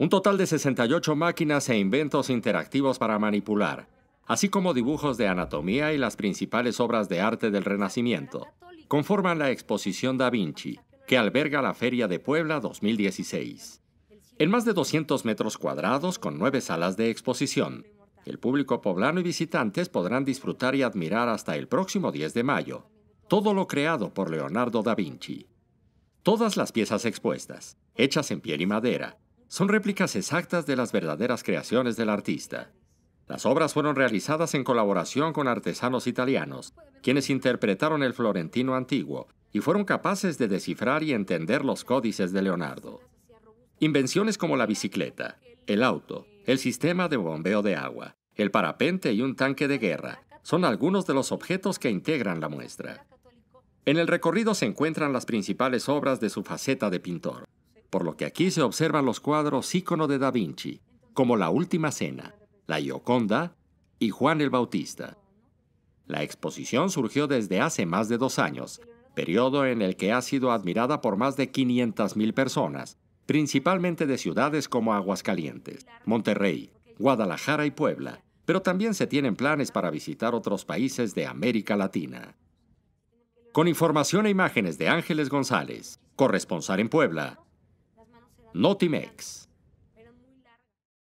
Un total de 68 máquinas e inventos interactivos para manipular, así como dibujos de anatomía y las principales obras de arte del Renacimiento, conforman la exposición Da Vinci, que alberga la Feria de Puebla 2016. En más de 200 metros cuadrados con nueve salas de exposición, el público poblano y visitantes podrán disfrutar y admirar hasta el próximo 10 de mayo todo lo creado por Leonardo da Vinci. Todas las piezas expuestas, hechas en piel y madera, son réplicas exactas de las verdaderas creaciones del artista. Las obras fueron realizadas en colaboración con artesanos italianos, quienes interpretaron el florentino antiguo y fueron capaces de descifrar y entender los códices de Leonardo. Invenciones como la bicicleta, el auto, el sistema de bombeo de agua, el parapente y un tanque de guerra son algunos de los objetos que integran la muestra. En el recorrido se encuentran las principales obras de su faceta de pintor por lo que aquí se observan los cuadros ícono de Da Vinci, como La Última Cena, La Gioconda y Juan el Bautista. La exposición surgió desde hace más de dos años, periodo en el que ha sido admirada por más de 500.000 personas, principalmente de ciudades como Aguascalientes, Monterrey, Guadalajara y Puebla, pero también se tienen planes para visitar otros países de América Latina. Con información e imágenes de Ángeles González, corresponsal en Puebla, Max.